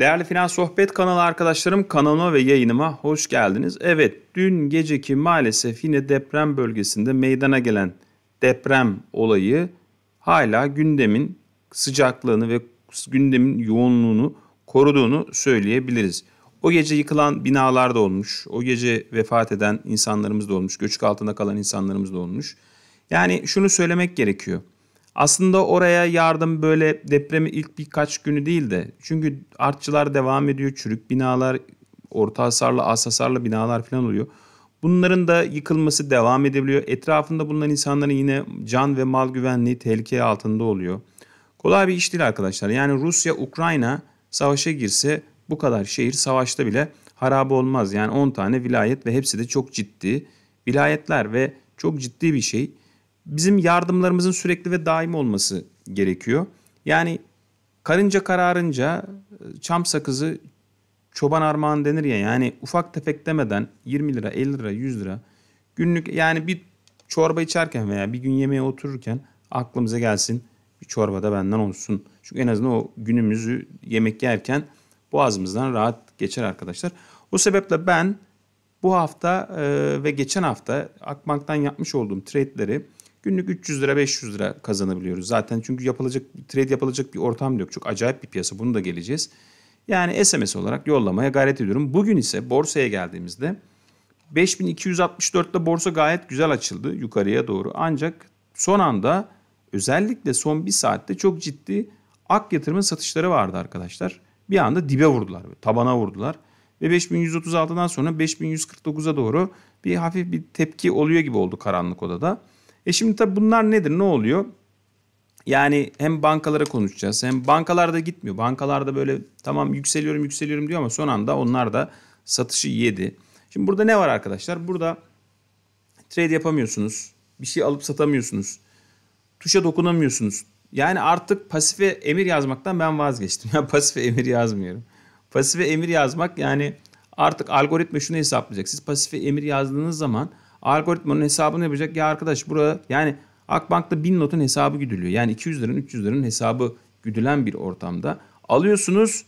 Değerli Finans Sohbet kanalı arkadaşlarım kanalıma ve yayınıma hoş geldiniz. Evet dün geceki maalesef yine deprem bölgesinde meydana gelen deprem olayı hala gündemin sıcaklığını ve gündemin yoğunluğunu koruduğunu söyleyebiliriz. O gece yıkılan binalar da olmuş. O gece vefat eden insanlarımız da olmuş. Göçük altında kalan insanlarımız da olmuş. Yani şunu söylemek gerekiyor. Aslında oraya yardım böyle depremi ilk birkaç günü değil de çünkü artçılar devam ediyor, çürük binalar, orta hasarlı, az hasarlı binalar falan oluyor. Bunların da yıkılması devam edebiliyor. Etrafında bulunan insanların yine can ve mal güvenliği tehlike altında oluyor. Kolay bir iş değil arkadaşlar. Yani Rusya Ukrayna savaşa girse bu kadar şehir savaşta bile harabe olmaz. Yani 10 tane vilayet ve hepsi de çok ciddi vilayetler ve çok ciddi bir şey bizim yardımlarımızın sürekli ve daim olması gerekiyor. Yani karınca kararınca e, çam sakızı çoban armağan denir ya yani ufak tefek demeden 20 lira 50 lira 100 lira günlük yani bir çorba içerken veya bir gün yemeğe otururken aklımıza gelsin bir çorba da benden olsun. Çünkü en azından o günümüzü yemek yerken boğazımızdan rahat geçer arkadaşlar. O sebeple ben bu hafta e, ve geçen hafta Akbank'tan yapmış olduğum trade'leri Günlük 300 lira 500 lira kazanabiliyoruz zaten. Çünkü yapılacak trade yapılacak bir ortam yok. Çok acayip bir piyasa. Bunu da geleceğiz. Yani SMS olarak yollamaya gayret ediyorum. Bugün ise borsaya geldiğimizde 5264'te borsa gayet güzel açıldı yukarıya doğru. Ancak son anda özellikle son bir saatte çok ciddi ak yatırımın satışları vardı arkadaşlar. Bir anda dibe vurdular, tabana vurdular. Ve 5136'dan sonra 5149'a doğru bir hafif bir tepki oluyor gibi oldu karanlık odada. E şimdi tabii bunlar nedir? Ne oluyor? Yani hem bankalara konuşacağız hem bankalarda gitmiyor. Bankalarda böyle tamam yükseliyorum yükseliyorum diyor ama son anda onlar da satışı yedi. Şimdi burada ne var arkadaşlar? Burada trade yapamıyorsunuz. Bir şey alıp satamıyorsunuz. Tuşa dokunamıyorsunuz. Yani artık pasife emir yazmaktan ben vazgeçtim. Ya pasife emir yazmıyorum. Pasife emir yazmak yani artık algoritma şunu hesaplayacak. Siz pasife emir yazdığınız zaman Algoritmanın hesabını yapacak ya arkadaş burada yani Akbank'ta 1000 notun hesabı güdülüyor. Yani 200 liranın 300 liranın hesabı güdülen bir ortamda. Alıyorsunuz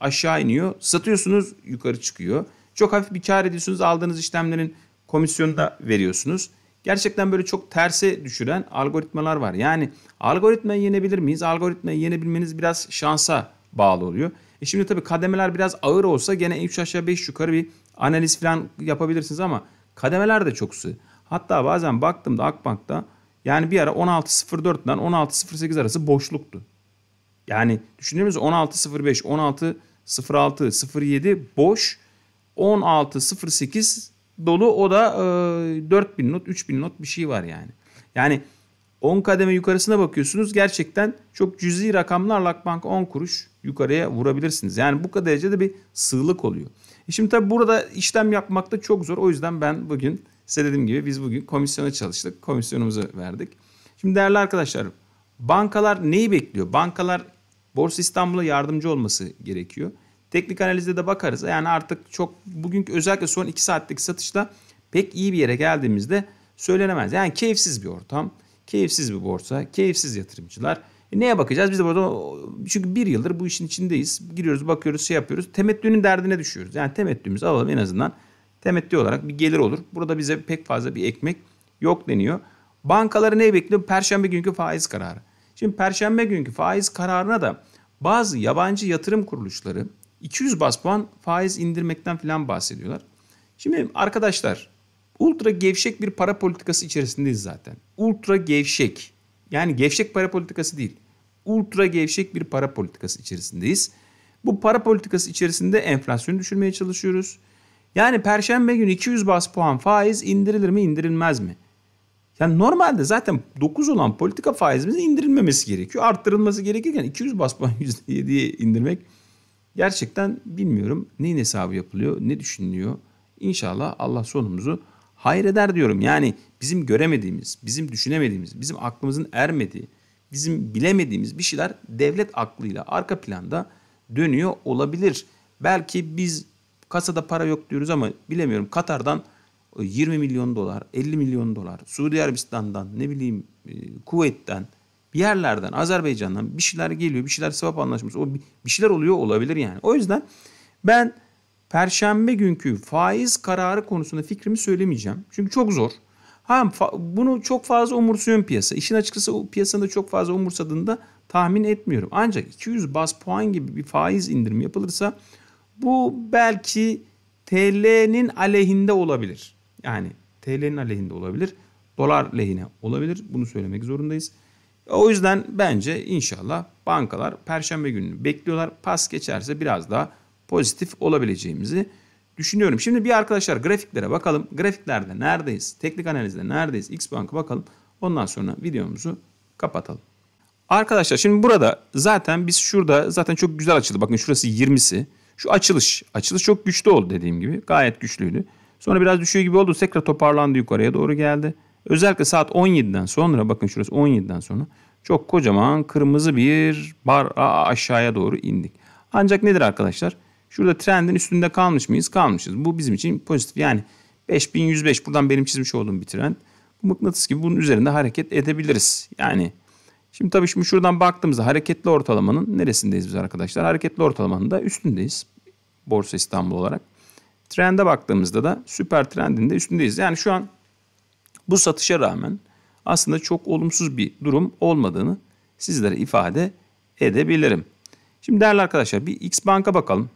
aşağı iniyor. Satıyorsunuz yukarı çıkıyor. Çok hafif bir kar ediyorsunuz. Aldığınız işlemlerin komisyonu da veriyorsunuz. Gerçekten böyle çok terse düşüren algoritmalar var. Yani algoritmayı yenebilir miyiz? Algoritmayı yenebilmeniz biraz şansa bağlı oluyor. E şimdi tabii kademeler biraz ağır olsa gene 3 aşağı 5 yukarı bir analiz falan yapabilirsiniz ama Kademeler de çok sığ. Hatta bazen baktığımda Akbank'ta yani bir ara 16.04'den 16.08 arası boşluktu. Yani düşündüğümüz 16.05, 16.06, 07 boş. 16.08 dolu o da e, 4000 not, 3000 not bir şey var yani. Yani 10 kademe yukarısına bakıyorsunuz gerçekten çok cüzi rakamlarla Akbank 10 kuruş yukarıya vurabilirsiniz. Yani bu kadar derecede bir sığlık oluyor. E şimdi tabii burada işlem yapmak da çok zor. O yüzden ben bugün size dediğim gibi biz bugün komisyona çalıştık. Komisyonumuzu verdik. Şimdi değerli arkadaşlar bankalar neyi bekliyor? Bankalar Borsa İstanbul'a yardımcı olması gerekiyor. Teknik analizde de bakarız. E yani artık çok bugünkü özellikle son 2 saatlik satışla pek iyi bir yere geldiğimizde söylenemez. Yani keyifsiz bir ortam, keyifsiz bir borsa, keyifsiz yatırımcılar neye bakacağız? Biz de burada çünkü bir yıldır bu işin içindeyiz. Giriyoruz, bakıyoruz, şey yapıyoruz. Temettünün derdine düşüyoruz. Yani temettümüzü alalım en azından. Temettü olarak bir gelir olur. Burada bize pek fazla bir ekmek yok deniyor. Bankaları ne bekliyor? Perşembe günkü faiz kararı. Şimdi perşembe günkü faiz kararına da bazı yabancı yatırım kuruluşları 200 bas puan faiz indirmekten falan bahsediyorlar. Şimdi arkadaşlar ultra gevşek bir para politikası içerisindeyiz zaten. Ultra gevşek. Yani gevşek para politikası değil. Ultra gevşek bir para politikası içerisindeyiz. Bu para politikası içerisinde enflasyonu düşürmeye çalışıyoruz. Yani perşembe günü 200 bas puan faiz indirilir mi indirilmez mi? Yani normalde zaten 9 olan politika faizimizin indirilmemesi gerekiyor. Arttırılması gerekirken 200 bas puan %7'ye indirmek gerçekten bilmiyorum neyin hesabı yapılıyor, ne düşünülüyor. İnşallah Allah sonumuzu eder diyorum. Yani bizim göremediğimiz, bizim düşünemediğimiz, bizim aklımızın ermediği, bizim bilemediğimiz bir şeyler devlet aklıyla arka planda dönüyor olabilir. Belki biz kasada para yok diyoruz ama bilemiyorum Katar'dan 20 e, milyon dolar, 50 milyon dolar, Suudi Arabistan'dan, ne bileyim e, Kuveyt'ten, bir yerlerden, Azerbaycan'dan bir şeyler geliyor, bir şeyler sevap anlaşması, o bir şeyler oluyor olabilir yani. O yüzden ben Perşembe günkü faiz kararı konusunda fikrimi söylemeyeceğim. Çünkü çok zor. Ha, bunu çok fazla umursuyor piyasa. İşin açıkçası o piyasada çok fazla umursadığında tahmin etmiyorum. Ancak 200 bas puan gibi bir faiz indirimi yapılırsa bu belki TL'nin aleyhinde olabilir. Yani TL'nin aleyhinde olabilir. Dolar lehine olabilir. Bunu söylemek zorundayız. O yüzden bence inşallah bankalar perşembe gününü bekliyorlar. Pas geçerse biraz daha pozitif olabileceğimizi düşünüyorum. Şimdi bir arkadaşlar grafiklere bakalım. Grafiklerde neredeyiz? Teknik analizde neredeyiz? X Bank'a bakalım. Ondan sonra videomuzu kapatalım. Arkadaşlar şimdi burada zaten biz şurada zaten çok güzel açıldı. Bakın şurası 20'si. Şu açılış. Açılış çok güçlü oldu dediğim gibi. Gayet güçlüydü. Sonra biraz düşüyor gibi oldu. Tekrar toparlandı yukarıya doğru geldi. Özellikle saat 17'den sonra bakın şurası 17'den sonra çok kocaman kırmızı bir bar aşağıya doğru indik. Ancak nedir arkadaşlar? Şurada trendin üstünde kalmış mıyız? Kalmışız. Bu bizim için pozitif. Yani 5105 buradan benim çizmiş olduğum bir trend. Bu mıknatıs gibi bunun üzerinde hareket edebiliriz. Yani şimdi tabii şimdi şuradan baktığımızda hareketli ortalamanın neresindeyiz biz arkadaşlar? Hareketli ortalamanın da üstündeyiz. Borsa İstanbul olarak. Trende baktığımızda da süper trendin de üstündeyiz. Yani şu an bu satışa rağmen aslında çok olumsuz bir durum olmadığını sizlere ifade edebilirim. Şimdi değerli arkadaşlar bir X banka bakalım.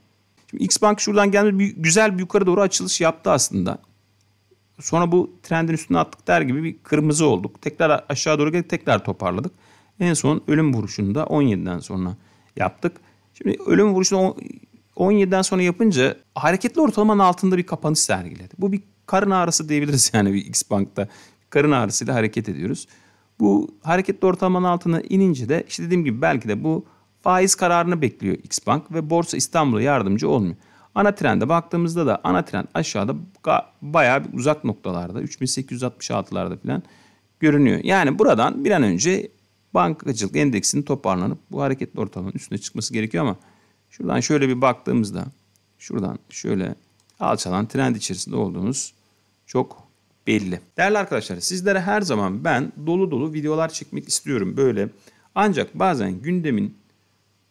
Şimdi X Bank şuradan geldi bir, güzel bir yukarı doğru açılış yaptı aslında. Sonra bu trendin üstüne attık der gibi bir kırmızı olduk. Tekrar aşağı doğru gelip tekrar toparladık. En son ölüm vuruşunu da 17'den sonra yaptık. Şimdi ölüm vuruşunu 17'den sonra yapınca hareketli ortalamanın altında bir kapanış sergiledi. Bu bir karın ağrısı diyebiliriz yani bir X Bank'ta. Karın ağrısıyla hareket ediyoruz. Bu hareketli ortalamanın altına inince de işte dediğim gibi belki de bu faiz kararını bekliyor X Bank ve Borsa İstanbul'a yardımcı olmuyor. Ana trende baktığımızda da ana trend aşağıda bayağı bir uzak noktalarda 3866'larda falan görünüyor. Yani buradan bir an önce bankacılık endeksinin toparlanıp bu hareketli ortalamanın üstüne çıkması gerekiyor ama şuradan şöyle bir baktığımızda şuradan şöyle alçalan trend içerisinde olduğumuz çok belli. Değerli arkadaşlar sizlere her zaman ben dolu dolu videolar çekmek istiyorum böyle. Ancak bazen gündemin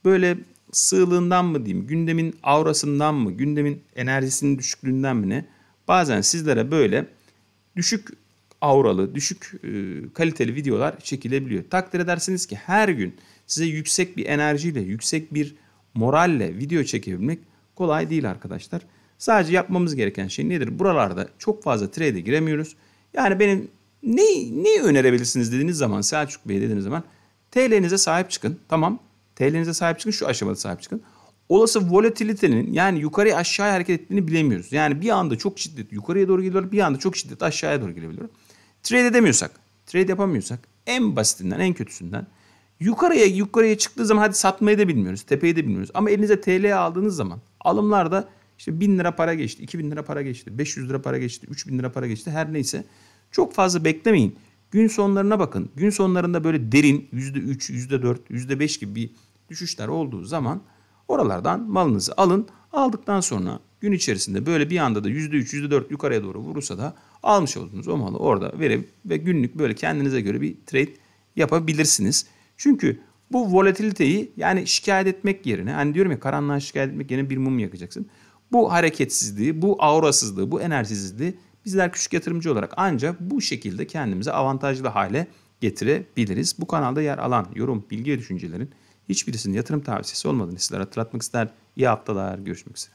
böyle sığlığından mı diyeyim, gündemin aurasından mı, gündemin enerjisinin düşüklüğünden mi ne? Bazen sizlere böyle düşük auralı, düşük e, kaliteli videolar çekilebiliyor. Takdir edersiniz ki her gün size yüksek bir enerjiyle, yüksek bir moralle video çekebilmek kolay değil arkadaşlar. Sadece yapmamız gereken şey nedir? Buralarda çok fazla trade'e giremiyoruz. Yani benim ne, ne önerebilirsiniz dediğiniz zaman Selçuk Bey dediğiniz zaman TL'nize sahip çıkın. Tamam TL'nize sahip çıkın şu aşamada sahip çıkın. Olası volatilitenin yani yukarıya aşağıya hareket ettiğini bilemiyoruz. Yani bir anda çok şiddet yukarıya doğru geliyor bir anda çok şiddet aşağıya doğru gelebiliyor. Trade edemiyorsak, trade yapamıyorsak en basitinden en kötüsünden yukarıya yukarıya çıktığı zaman hadi satmayı da bilmiyoruz. Tepeyi de bilmiyoruz. Ama elinize TL aldığınız zaman alımlarda işte 1000 lira para geçti, 2000 lira para geçti, 500 lira para geçti, 3000 lira para geçti her neyse. Çok fazla beklemeyin. Gün sonlarına bakın. Gün sonlarında böyle derin %3, %4, %5 gibi bir düşüşler olduğu zaman oralardan malınızı alın. Aldıktan sonra gün içerisinde böyle bir anda da %3, %4 yukarıya doğru vurursa da almış olduğunuz o malı orada verip ve günlük böyle kendinize göre bir trade yapabilirsiniz. Çünkü bu volatiliteyi yani şikayet etmek yerine hani diyorum ya karanlığa şikayet etmek yerine bir mum yakacaksın. Bu hareketsizliği, bu aurasızlığı, bu enerjisizliği bizler küçük yatırımcı olarak ancak bu şekilde kendimize avantajlı hale getirebiliriz. Bu kanalda yer alan yorum, bilgi ve düşüncelerin Hiçbirisinin yatırım tavsiyesi olmadığını sizlere hatırlatmak ister. İyi haftalar, görüşmek üzere.